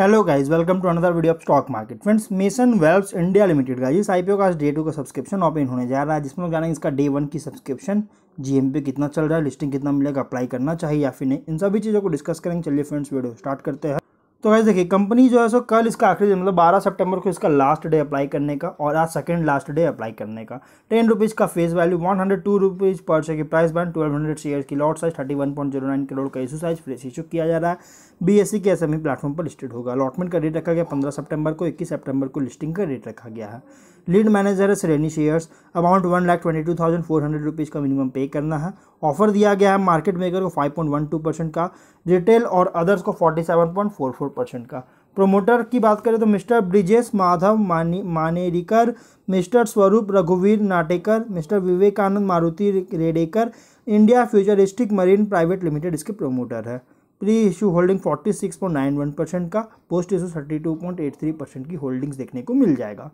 hello guys welcome to another video of stock market friends Mason Wells India limited का इस IPO का day two का subscription open होने जा रहा है जिसमें लोग जानेंगे इसका डे वन की सब्सक्रिप्शन जीएमपी कितना चल रहा है लिस्टिंग कितना मिलेगा अप्लाई करना चाहिए या फिर नहीं इन सभी चीज़ों को डिस्कस करेंगे चलिए फ्रेंड्स वीडियो स्टार्ट करते हैं तो वैसे देखिए कंपनी जो है सो कल इसका आखिरी दिन मतलब बारह सितंबर को इसका लास्ट डे अप्लाई करने का और आज सेकंड लास्ट डे अप्लाई करने का टेन रुपीज़ का face value one hundred two rupees per share की price band twelve hundred share की lot size thirty one point zero nine crore का इशू साइज फ्रेश इशू किया जा रहा है बी एस सी के एस एम ई प्लेटफॉर्म पर listed होगा अलॉटमेंट का रेट रखा गया पंद्रह सेप्टेम्बर को इक्कीस सेप्टेम्बर को लिस्टिंग का रेट रखा गया है लीड मैनेजर है Shreni shares amount one lakh twenty two thousand four hundred rupees का मिनिमम पे करना है ऑफर दिया गया है मार्केट मेकर को five point one two percent का रिटेल और अदर्स को forty seven point four four percent का प्रोमोटर की बात करें तो मिस्टर ब्रिजेश माधव मानी मानेरिकर मिस्टर स्वरूप रघुवीर Natekar mister Vivekanand Maruti Redekar India futuristic marine private limited इसके प्रोमोटर है pre issue holding forty six point nine one percent का post issue thirty two point eight three percent की होल्डिंग्स देखने को मिल जाएगा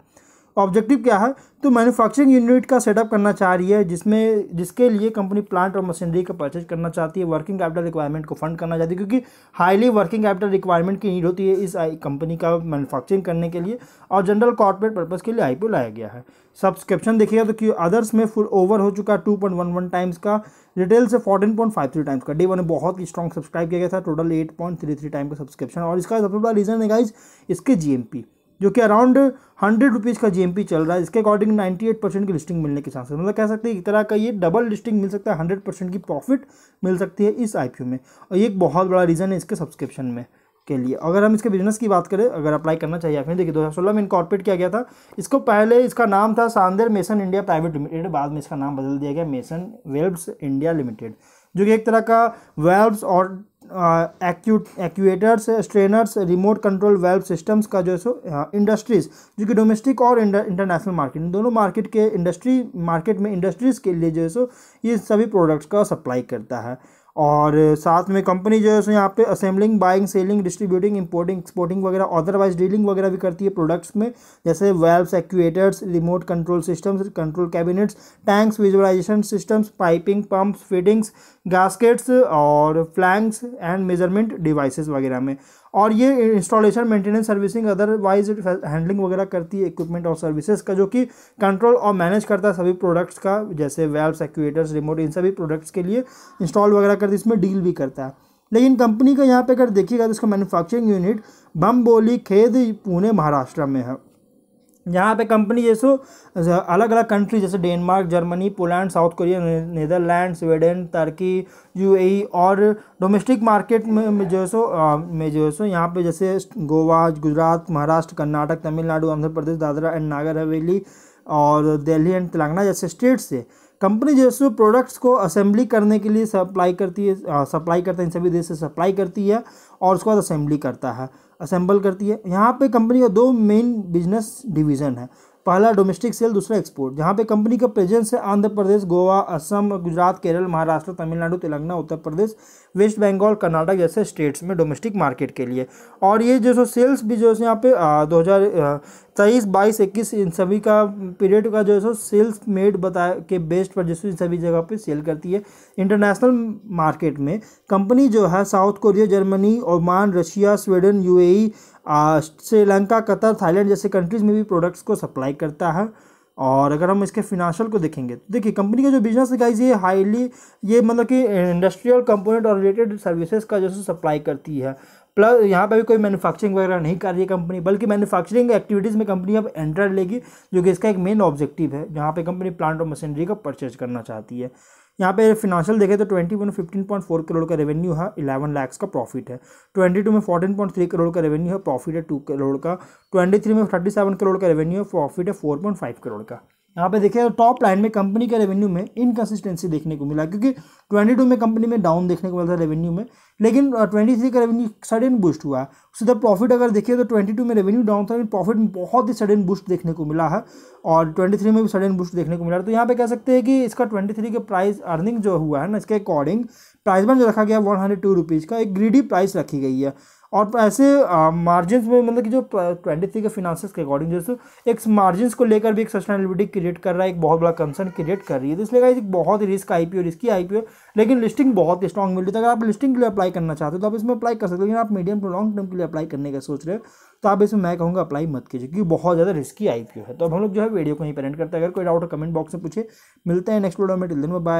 ऑब्जेक्टिव क्या है तो मैन्युफैक्चरिंग यूनिट का सेटअप करना चाह रही है जिसमें जिसके लिए कंपनी प्लांट और मशीनरी का परचेज करना चाहती है वर्किंग कैपिटल रिक्वायरमेंट को फंड करना चाहती है क्योंकि हाईली वर्किंग कैपिटल रिक्वायरमेंट की नीड होती है इस कंपनी uh, का मैनुफैक्चरिंग करने के लिए और जनरल कॉर्पोरेट पर्पज़ के लिए आई लाया गया है सब्सक्रिप्शन देखिएगा तो कि अदर्स में फुल ओवर हो चुका two point one one times का रिटेल से fourteen point five three times का डे वन बहुत ही स्ट्रॉन्ग सब्सक्राइब किया गया था total eight point three three time का सब्सक्रिप्शन और इसका सबसे बड़ा रीज़न है गाइज इसके जी जो कि अराउंड हंड्रेड रुपीज़ का जी चल रहा है इसके अकॉर्डिंग नाइन्टी एट परसेंट की लिस्टिंग मिलने के चांसेस मतलब कह सकते हैं एक तरह का ये डबल लिस्टिंग मिल सकता है हंड्रेड परसेंट की प्रॉफिट मिल सकती है इस आई में और ये एक बहुत बड़ा रीज़न है इसके सब्सक्रिप्शन में के लिए अगर हम इसके बिजनेस की बात करें अगर अप्लाई करना चाहिए आपने देखिए दो हज़ार सोलह में इनकॉर्पोरेट किया गया था इसको पहले इसका नाम था Sander Mason India private limited बाद में इसका नाम बदल दिया गया मेसन वेल्ब्स इंडिया लिमिटेड जो कि एक तरह का वेल्ब्स और acute actuators strainers remote control valve systems का जो है सो इंडस्ट्रीज़ uh, जो कि डोमेस्टिक और इंटरनेशनल मार्केट दोनों मार्केट के इंडस्ट्री मार्केट में इंडस्ट्रीज़ के लिए जो है सो ये सभी प्रोडक्ट्स का सप्लाई करता है और साथ में कंपनी जो है सो यहाँ पे assembling buying selling distributing importing exporting वगैरह अदरवाइज डीलिंग वगैरह भी करती है प्रोडक्ट्स में जैसे valves actuators remote control systems control cabinets tanks visualisation systems piping pumps fittings gaskets और फ्लैंक्स एंड मेजरमेंट डिवाइसेज वगैरह में और ये installation maintenance servicing otherwise handling वगैरह करती है इक्विपमेंट और सर्विसेज का जो कि कंट्रोल और मैनेज करता है सभी प्रोडक्ट्स का जैसे वेल्ब्स एक्यूएटर्स रिमोट इन सभी प्रोडक्ट्स के लिए इंस्टॉल वगैरह करती इसमें डील भी करता है लेकिन कंपनी का यहाँ पर अगर देखिएगा तो इसका मैनुफैक्चरिंग यूनिट बम बोली खेद पुणे महाराष्ट्र में है यहाँ पे कंपनी जैसे अलग अलग कंट्री जैसे Denmark Germany Poland South Korea Netherland Sweden Turkey UAE और डोमेस्टिक मार्केट में जो है सो में जो है सो यहाँ पे जैसे गोवा गुजरात महाराष्ट्र कर्नाटक तमिलनाडु आंध्र प्रदेश दादरा एंड नागर हवेली और दिल्ली एंड तेलंगाना जैसे स्टेट से कंपनी जो है प्रोडक्ट्स को असेंबली करने के लिए सप्लाई करती है सप्लाई करते हैं इन सभी देश से सप्लाई करती है और उसके बाद असेंबली करता है असेंबल करती है यहाँ पे कंपनी का दो मेन बिजनेस डिवीज़न है पहला डोमेस्टिक सेल दूसरा एक्सपोर्ट जहाँ पे कंपनी का प्रेजेंस है आंध्र प्रदेश गोवा असम गुजरात केरल महाराष्ट्र तमिलनाडु तेलंगाना उत्तर प्रदेश वेस्ट बंगाल कर्नाटक जैसे स्टेट्स में डोमेस्टिक मार्केट के लिए और ये जो सो सेल्स भी जो है यहाँ पे दो हज़ार तेईस बाईस इक्कीस इन सभी का पीरियड का जो है सो सेल्स मेड बता के बेस्ट पर जैसे इन सभी जगह पे सेल करती है इंटरनेशनल मार्केट में कंपनी जो है South Korea Germany Oman Russia Sweden UAE Sri Lanka Qatar Thailand जैसे कंट्रीज़ में भी प्रोडक्ट्स को सप्लाई करता है और अगर हम इसके फिनांशियल को देखेंगे तो देखिए कंपनी का जो बिजनेस है गाइज ये हाईली ये मतलब कि इंडस्ट्रियल कंपोनेंट और रिलेटेड सर्विसेज का जो सप्लाई करती है प्लस यहाँ पर भी कोई मैन्युफैक्चरिंग वगैरह नहीं कर रही है कंपनी बल्कि मैन्युफैक्चरिंग एक्टिविटीज़ में कंपनी अब एंटर लेगी जो कि इसका एक मेन ऑब्जेक्टिव है जहाँ पे कंपनी प्लांट और मशीनरी का परचेज करना चाहती है यहाँ पे फिनांशियल देखें तो twenty one fifteen point four crore का रेवेन्यू है इलेवन लैक्स का प्रॉफिट है ट्वेंटी टू में फोर्टीन पॉइंट थ्री करोड़ का रेवेन्यू है प्रॉफिट है टू करोड़ का ट्वेंटी थ्री में थर्टी सेवन करोड़ का रेवेन्यू है प्रॉफिट है फोर पॉइंट फाइव करोड़ का यहाँ पे देखिए टॉप लाइन में कंपनी के रेवेन्यू में इनकन्सिस्टेंसी देखने को मिला क्योंकि 22 में कंपनी में डाउन देखने को मिला था रेवेन्यू में लेकिन 23 का रेवेन्यू सडन बूस्ट हुआ है उससे प्रॉफिट अगर देखिए तो 22 में रेवेन्यू डाउन था लेकिन प्रॉफिट में बहुत ही सडन बूस्ट देखने को मिला है और ट्वेंटी में भी सडन बूस्ट देखने को मिला तो यहाँ पे कह सकते हैं कि इसका ट्वेंटी के प्राइस अर्निंग जो हुआ है ना इसके अकॉर्डिंग प्राइस बन जो रखा गया वन हंड्रेड टू रुपीज़ का एक ग्रीडी प्राइस रखी गई है और ऐसे मार्जिन में मतलब कि जो ट्वेंटी थ्री के फिनांसिस के अकॉर्डिंग जो एक मार्जिन को लेकर भी एक सस्टेनेबिलिटी क्रिएट कर रहा है एक बहुत बड़ा कंसर्न क्रिएट कर रही है तो इसलिए एक बहुत ही risk I P O risky I P O लेकिन लिस्टिंग बहुत ही स्ट्रॉन्ग मिल रही है तो अगर आप लिस्टिंग के लिए अप्लाई करना चाहते हो तो आप इसमें अप्लाई कर सकते हो लेकिन आप मीडियम टू लॉन्ग टर्म के लिए अप्लाई करने का सोच रहे हो तो आप इसमें मैं कहूँगा अप्लाई मत कीजिए क्योंकि बहुत ज़्यादा रिस्की आई पी ओ है तो हम लोग जो है वीडियो को ही पेरेंट करते हैं अगर कोई डाउट कमेंट बॉक्स में पूछे मिलते हैं नेक्स्ट वीडियो में टिल दिन बाय